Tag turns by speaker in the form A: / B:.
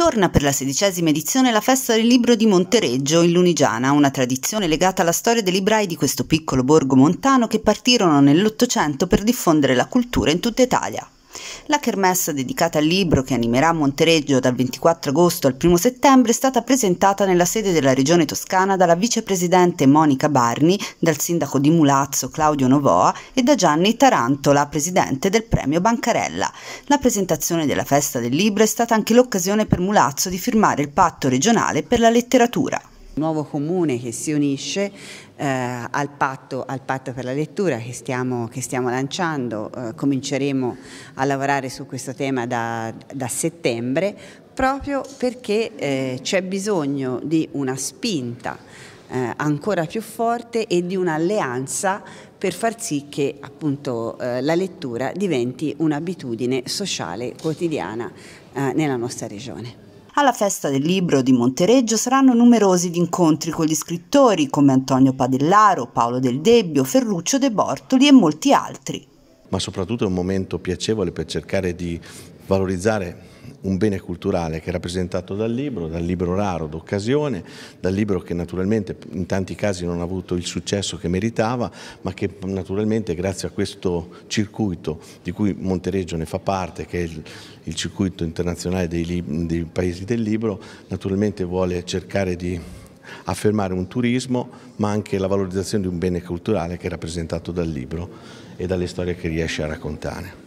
A: Torna per la sedicesima edizione la festa del libro di Montereggio in Lunigiana, una tradizione legata alla storia dei librai di questo piccolo borgo montano che partirono nell'Ottocento per diffondere la cultura in tutta Italia. La kermesse dedicata al libro che animerà Montereggio dal 24 agosto al 1 settembre è stata presentata nella sede della Regione Toscana dalla vicepresidente Monica Barni, dal sindaco di Mulazzo Claudio Novoa e da Gianni Tarantola, presidente del premio Bancarella. La presentazione della festa del libro è stata anche l'occasione per Mulazzo di firmare il patto regionale per la letteratura
B: nuovo comune che si unisce eh, al, patto, al, patto, per la lettura che stiamo, che stiamo lanciando, eh, cominceremo a lavorare su questo tema da, da settembre proprio perché eh, c'è bisogno di una spinta eh, ancora più forte e di un'alleanza per far sì che appunto, eh, la lettura diventi un'abitudine sociale quotidiana eh, nella nostra
A: regione. Alla festa del libro di Montereggio saranno numerosi gli incontri con gli scrittori come Antonio Padellaro, Paolo Del Debbio, Ferruccio De Bortoli e molti altri.
C: Ma soprattutto è un momento piacevole per cercare di valorizzare un bene culturale che è rappresentato dal libro, dal libro raro d'occasione, dal libro che naturalmente in tanti casi non ha avuto il successo che meritava, ma che naturalmente grazie a questo circuito di cui Montereggio ne fa parte, che è il, il circuito internazionale dei, dei paesi del libro, naturalmente vuole cercare di affermare un turismo ma anche la valorizzazione di un bene culturale che è rappresentato dal libro e dalle storie che riesce a raccontare.